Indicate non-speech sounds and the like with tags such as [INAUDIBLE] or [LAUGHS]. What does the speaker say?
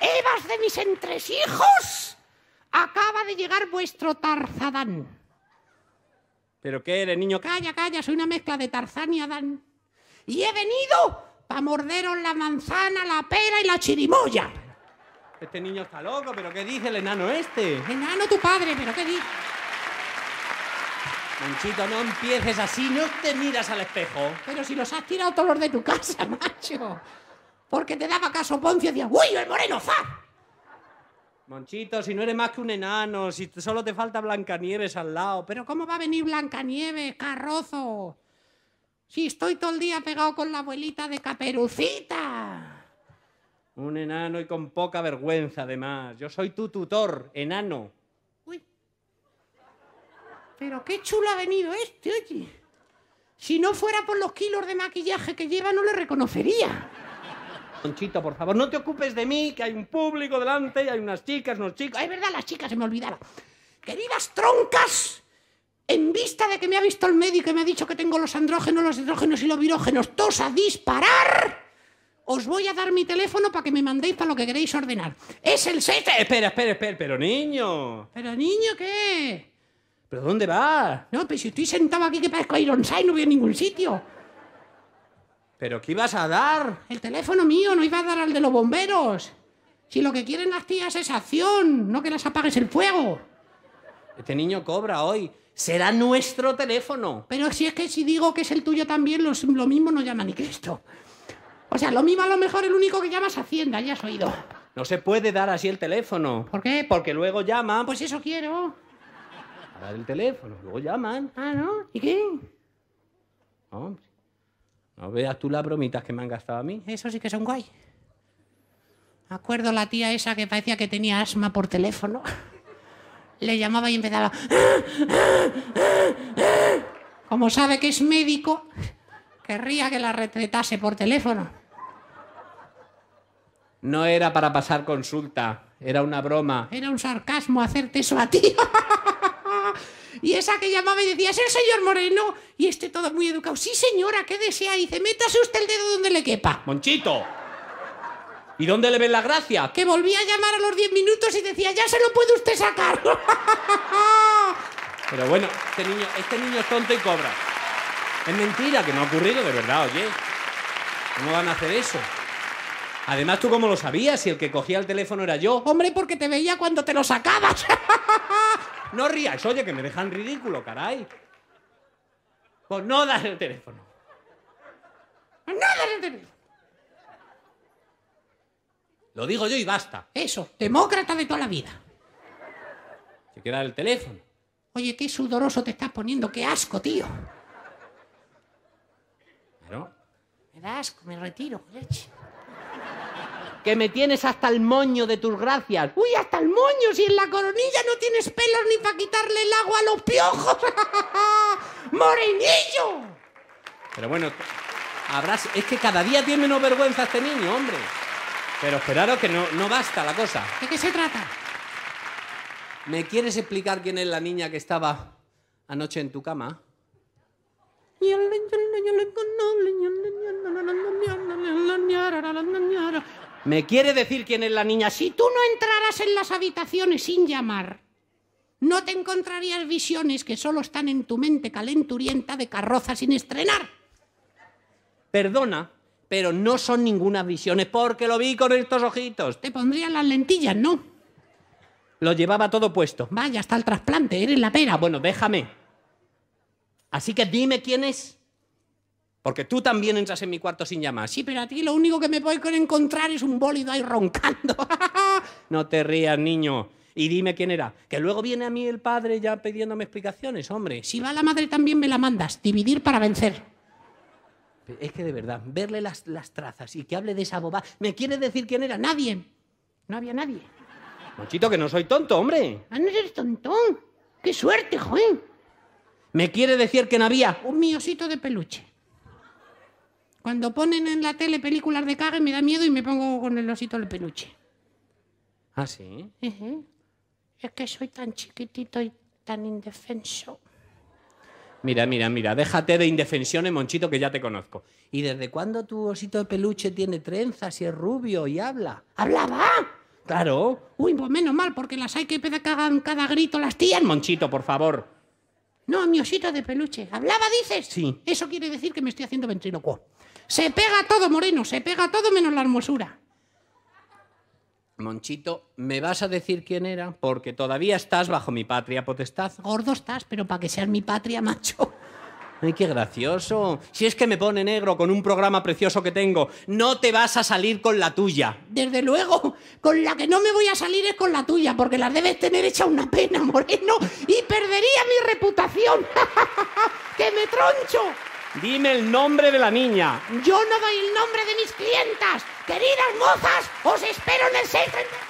evas de mis entresijos, acaba de llegar vuestro Tarzadán. ¿Pero qué eres, niño? Calla, calla, soy una mezcla de Tarzán y Adán. Y he venido para morderos la manzana, la pera y la chirimoya. Este niño está loco, pero ¿qué dice el enano este? Enano tu padre, pero ¿qué dice? Monchito, no empieces así, no te miras al espejo. Pero si los has tirado todos los de tu casa, [LAUGHS] macho porque te daba caso Poncio y decía ¡Uy, el moreno, fa! Monchito, si no eres más que un enano, si solo te falta Blancanieves al lado. Pero ¿cómo va a venir Blancanieves, carrozo? Si estoy todo el día pegado con la abuelita de Caperucita. Un enano y con poca vergüenza, además. Yo soy tu tutor, enano. Uy. Pero qué chulo ha venido este, oye. Si no fuera por los kilos de maquillaje que lleva, no le reconocería. Conchito, por favor, no te ocupes de mí, que hay un público delante, y hay unas chicas, unos chicos. es verdad, las chicas, se me olvidaba. Queridas troncas, en vista de que me ha visto el médico y me ha dicho que tengo los andrógenos, los hidrógenos y los virógenos, todos a disparar, os voy a dar mi teléfono para que me mandéis para lo que queréis ordenar. Es el 7. Eh, espera, espera, espera, pero niño. ¿Pero niño qué? ¿Pero dónde vas? No, pero si estoy sentado aquí que parezco Ironside, no voy a ningún sitio. ¿Pero qué ibas a dar? El teléfono mío, no iba a dar al de los bomberos. Si lo que quieren las tías es acción, no que las apagues el fuego. Este niño cobra hoy. Será nuestro teléfono. Pero si es que si digo que es el tuyo también, lo mismo no llama ni Cristo. O sea, lo mismo a lo mejor el único que llamas es Hacienda, ya has oído. No se puede dar así el teléfono. ¿Por qué? Porque luego llaman. Pues eso quiero. A dar el teléfono, luego llaman. Ah, ¿no? ¿Y qué? Hombre veas tú las bromitas que me han gastado a mí. Eso sí que son guay. Acuerdo la tía esa que parecía que tenía asma por teléfono. Le llamaba y empezaba. Como sabe que es médico, querría que la retretase por teléfono. No era para pasar consulta, era una broma. Era un sarcasmo hacerte eso a ti. [LAUGHS] y esa que llamaba y decía, es el señor Moreno, y este todo muy educado. Sí, señora, ¿qué desea? Dice, métase usted el dedo donde le quepa. Monchito. ¿Y dónde le ven la gracia? Que volví a llamar a los 10 minutos y decía, ya se lo puede usted sacar. [LAUGHS] Pero bueno, este niño, este niño es tonto y cobra. Es mentira que no ha ocurrido, de verdad, oye. ¿Cómo van a hacer eso? Además, ¿tú cómo lo sabías si el que cogía el teléfono era yo? Hombre, porque te veía cuando te lo sacabas. [LAUGHS] no rías, oye, que me dejan ridículo, caray. ¡Pues no das el teléfono. Pues no dar el teléfono. Lo digo yo y basta. Eso, demócrata de toda la vida. Se queda el teléfono. Oye, qué sudoroso te estás poniendo, qué asco, tío. Claro. Me da asco, me retiro, leche. Que me tienes hasta el moño de tus gracias. Uy, hasta el moño, si en la coronilla no tienes pelos ni para quitarle el agua a los piojos. [LAUGHS] ¡Morenillo! Pero bueno, es que cada día tiene menos vergüenza este niño, hombre. Pero esperaros que no, no basta la cosa. ¿De qué se trata? ¿Me quieres explicar quién es la niña que estaba anoche en tu cama? ¿Me quiere decir quién es la niña? Si tú no entraras en las habitaciones sin llamar, no te encontrarías visiones que solo están en tu mente calenturienta de carroza sin estrenar. Perdona, pero no son ninguna visiones porque lo vi con estos ojitos. Te pondrían las lentillas, ¿no? Lo llevaba todo puesto. Vaya, hasta el trasplante, eres la pera. Ah, bueno, déjame. Así que dime quién es. Porque tú también entras en mi cuarto sin llamar. Sí, pero a ti lo único que me voy encontrar es un bólido ahí roncando. [LAUGHS] no te rías, niño y dime quién era. Que luego viene a mí el padre ya pidiéndome explicaciones, hombre. Si va la madre también me la mandas, dividir para vencer. Es que de verdad, verle las, las trazas y que hable de esa boba, ¿me quiere decir quién era? Nadie. No había nadie. Mochito, que no soy tonto, hombre. Ah, no eres tontón. ¡Qué suerte, joven! ¿Me quiere decir que no había? Un miosito de peluche. Cuando ponen en la tele películas de cague me da miedo y me pongo con el osito de peluche. ¿Ah, sí? es que soy tan chiquitito y tan indefenso. Mira, mira, mira, déjate de indefensiones, Monchito, que ya te conozco. ¿Y desde cuándo tu osito de peluche tiene trenzas y es rubio y habla? ¿Hablaba? Claro. Uy, pues menos mal, porque las hay que cagan cada grito las tías, Monchito, por favor. No, mi osito de peluche. ¿Hablaba, dices? Sí. Eso quiere decir que me estoy haciendo ventriloquio. Se pega todo, Moreno, se pega todo menos la hermosura. Monchito, me vas a decir quién era, porque todavía estás bajo mi patria potestad. Gordo estás, pero para que seas mi patria, macho. Ay, qué gracioso. Si es que me pone negro con un programa precioso que tengo, no te vas a salir con la tuya. Desde luego, con la que no me voy a salir es con la tuya, porque las debes tener hecha una pena, Moreno, y perdería mi reputación. [LAUGHS] ¡Que me troncho! Dime el nombre de la niña. Yo no doy el nombre de mis clientas. Queridas mozas, os espero en el sexto...